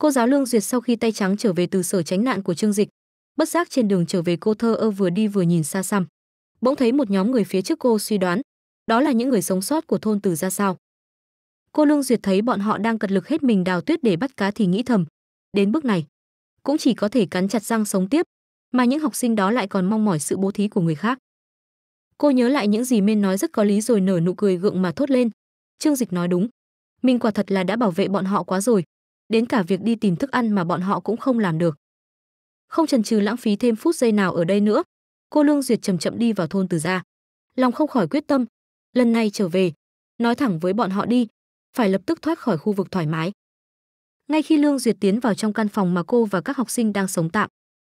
Cô giáo Lương Duyệt sau khi tay trắng trở về từ sở tránh nạn của Trương Dịch, bất giác trên đường trở về cô thơ ơ vừa đi vừa nhìn xa xăm. Bỗng thấy một nhóm người phía trước cô suy đoán, đó là những người sống sót của thôn Từ ra sao. Cô Lương Duyệt thấy bọn họ đang cật lực hết mình đào tuyết để bắt cá thì nghĩ thầm, đến bước này, cũng chỉ có thể cắn chặt răng sống tiếp, mà những học sinh đó lại còn mong mỏi sự bố thí của người khác. Cô nhớ lại những gì Mên nói rất có lý rồi nở nụ cười gượng mà thốt lên. Trương Dịch nói đúng, mình quả thật là đã bảo vệ bọn họ quá rồi, đến cả việc đi tìm thức ăn mà bọn họ cũng không làm được. Không chần chừ lãng phí thêm phút giây nào ở đây nữa, cô Lương Duyệt chậm chậm đi vào thôn Từ Gia. Lòng không khỏi quyết tâm, lần này trở về, nói thẳng với bọn họ đi, phải lập tức thoát khỏi khu vực thoải mái. Ngay khi Lương Duyệt tiến vào trong căn phòng mà cô và các học sinh đang sống tạm,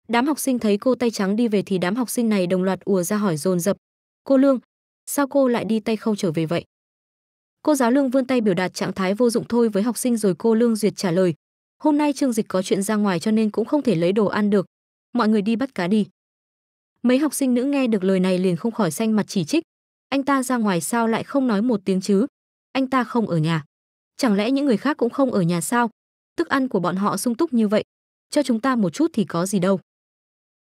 đám học sinh thấy cô tay trắng đi về thì đám học sinh này đồng loạt ùa ra hỏi dồn dập cô lương sao cô lại đi tay không trở về vậy Cô giáo Lương vươn tay biểu đạt trạng thái vô dụng thôi với học sinh rồi cô Lương duyệt trả lời. Hôm nay Trương Dịch có chuyện ra ngoài cho nên cũng không thể lấy đồ ăn được. Mọi người đi bắt cá đi. Mấy học sinh nữ nghe được lời này liền không khỏi xanh mặt chỉ trích. Anh ta ra ngoài sao lại không nói một tiếng chứ? Anh ta không ở nhà. Chẳng lẽ những người khác cũng không ở nhà sao? Tức ăn của bọn họ sung túc như vậy. Cho chúng ta một chút thì có gì đâu.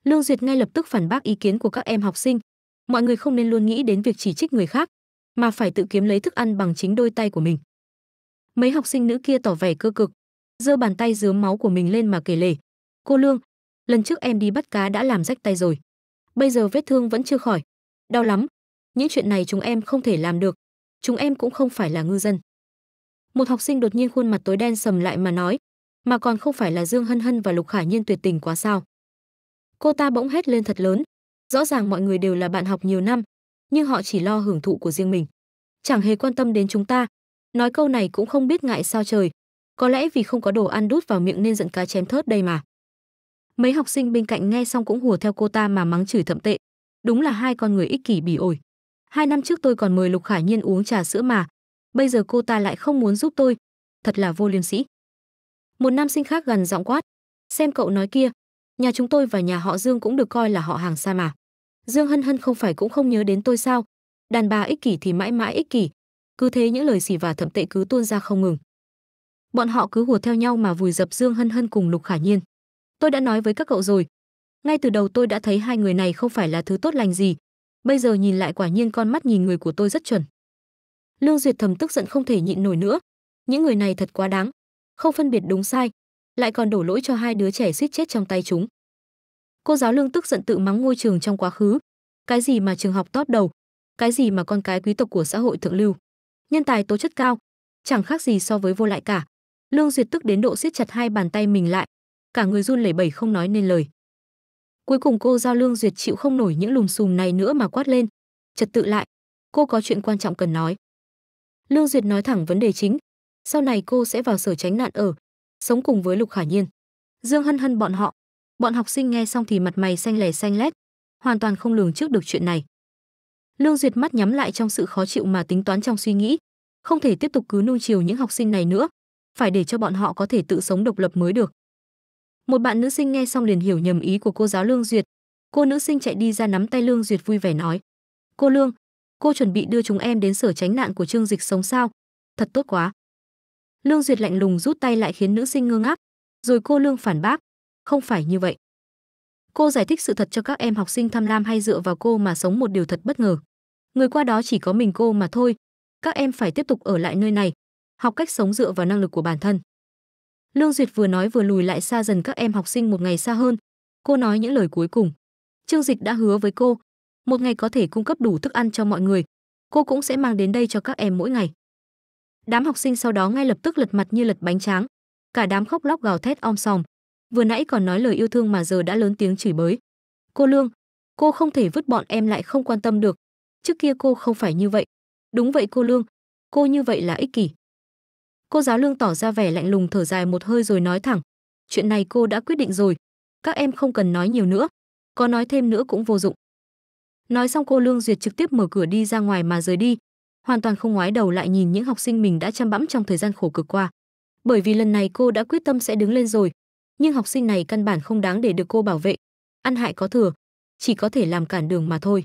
Lương Duyệt ngay lập tức phản bác ý kiến của các em học sinh. Mọi người không nên luôn nghĩ đến việc chỉ trích người khác, mà phải tự kiếm lấy thức ăn bằng chính đôi tay của mình. Mấy học sinh nữ kia tỏ vẻ cơ cực, giơ bàn tay dướm máu của mình lên mà kể lể. Cô Lương, lần trước em đi bắt cá đã làm rách tay rồi. Bây giờ vết thương vẫn chưa khỏi. Đau lắm. Những chuyện này chúng em không thể làm được. Chúng em cũng không phải là ngư dân. Một học sinh đột nhiên khuôn mặt tối đen sầm lại mà nói, mà còn không phải là Dương Hân Hân và Lục Khải Nhiên tuyệt tình quá sao. Cô ta bỗng hét lên thật lớn, rõ ràng mọi người đều là bạn học nhiều năm, nhưng họ chỉ lo hưởng thụ của riêng mình chẳng hề quan tâm đến chúng ta nói câu này cũng không biết ngại sao trời có lẽ vì không có đồ ăn đút vào miệng nên giận cá chém thớt đây mà mấy học sinh bên cạnh nghe xong cũng hùa theo cô ta mà mắng chửi thậm tệ đúng là hai con người ích kỷ bỉ ổi hai năm trước tôi còn mời lục khải nhiên uống trà sữa mà bây giờ cô ta lại không muốn giúp tôi thật là vô liêm sĩ một nam sinh khác gần giọng quát xem cậu nói kia nhà chúng tôi và nhà họ dương cũng được coi là họ hàng xa mà Dương Hân Hân không phải cũng không nhớ đến tôi sao? Đàn bà ích kỷ thì mãi mãi ích kỷ. Cứ thế những lời xỉ và thậm tệ cứ tuôn ra không ngừng. Bọn họ cứ hùa theo nhau mà vùi dập Dương Hân Hân cùng Lục Khả Nhiên. Tôi đã nói với các cậu rồi, ngay từ đầu tôi đã thấy hai người này không phải là thứ tốt lành gì. Bây giờ nhìn lại quả nhiên con mắt nhìn người của tôi rất chuẩn. Lương Duyệt thầm tức giận không thể nhịn nổi nữa. Những người này thật quá đáng, không phân biệt đúng sai, lại còn đổ lỗi cho hai đứa trẻ suýt chết trong tay chúng. Cô giáo lương tức giận tự mắng ngôi trường trong quá khứ. Cái gì mà trường học top đầu, cái gì mà con cái quý tộc của xã hội thượng lưu. Nhân tài tố chất cao, chẳng khác gì so với vô lại cả. Lương Duyệt tức đến độ siết chặt hai bàn tay mình lại, cả người run lẩy bẩy không nói nên lời. Cuối cùng cô giao Lương Duyệt chịu không nổi những lùm xùm này nữa mà quát lên, trật tự lại, cô có chuyện quan trọng cần nói. Lương Duyệt nói thẳng vấn đề chính, sau này cô sẽ vào sở tránh nạn ở, sống cùng với Lục Khả Nhiên. Dương Hân Hân bọn họ, Bọn học sinh nghe xong thì mặt mày xanh lè xanh lét, hoàn toàn không lường trước được chuyện này. Lương Duyệt mắt nhắm lại trong sự khó chịu mà tính toán trong suy nghĩ, không thể tiếp tục cứ nuông chiều những học sinh này nữa, phải để cho bọn họ có thể tự sống độc lập mới được. Một bạn nữ sinh nghe xong liền hiểu nhầm ý của cô giáo Lương Duyệt. Cô nữ sinh chạy đi ra nắm tay Lương Duyệt vui vẻ nói: "Cô Lương, cô chuẩn bị đưa chúng em đến sở tránh nạn của Trương Dịch sống sao? Thật tốt quá." Lương Duyệt lạnh lùng rút tay lại khiến nữ sinh ngơ ngác, rồi cô Lương phản bác: không phải như vậy cô giải thích sự thật cho các em học sinh tham lam hay dựa vào cô mà sống một điều thật bất ngờ người qua đó chỉ có mình cô mà thôi các em phải tiếp tục ở lại nơi này học cách sống dựa vào năng lực của bản thân lương duyệt vừa nói vừa lùi lại xa dần các em học sinh một ngày xa hơn cô nói những lời cuối cùng trương dịch đã hứa với cô một ngày có thể cung cấp đủ thức ăn cho mọi người cô cũng sẽ mang đến đây cho các em mỗi ngày đám học sinh sau đó ngay lập tức lật mặt như lật bánh tráng cả đám khóc lóc gào thét om sòm vừa nãy còn nói lời yêu thương mà giờ đã lớn tiếng chửi bới. Cô Lương, cô không thể vứt bọn em lại không quan tâm được. Trước kia cô không phải như vậy. Đúng vậy cô Lương, cô như vậy là ích kỷ. Cô giáo Lương tỏ ra vẻ lạnh lùng thở dài một hơi rồi nói thẳng. Chuyện này cô đã quyết định rồi, các em không cần nói nhiều nữa, có nói thêm nữa cũng vô dụng. Nói xong cô Lương Duyệt trực tiếp mở cửa đi ra ngoài mà rời đi, hoàn toàn không ngoái đầu lại nhìn những học sinh mình đã chăm bẵm trong thời gian khổ cực qua. Bởi vì lần này cô đã quyết tâm sẽ đứng lên rồi, nhưng học sinh này căn bản không đáng để được cô bảo vệ, ăn hại có thừa, chỉ có thể làm cản đường mà thôi.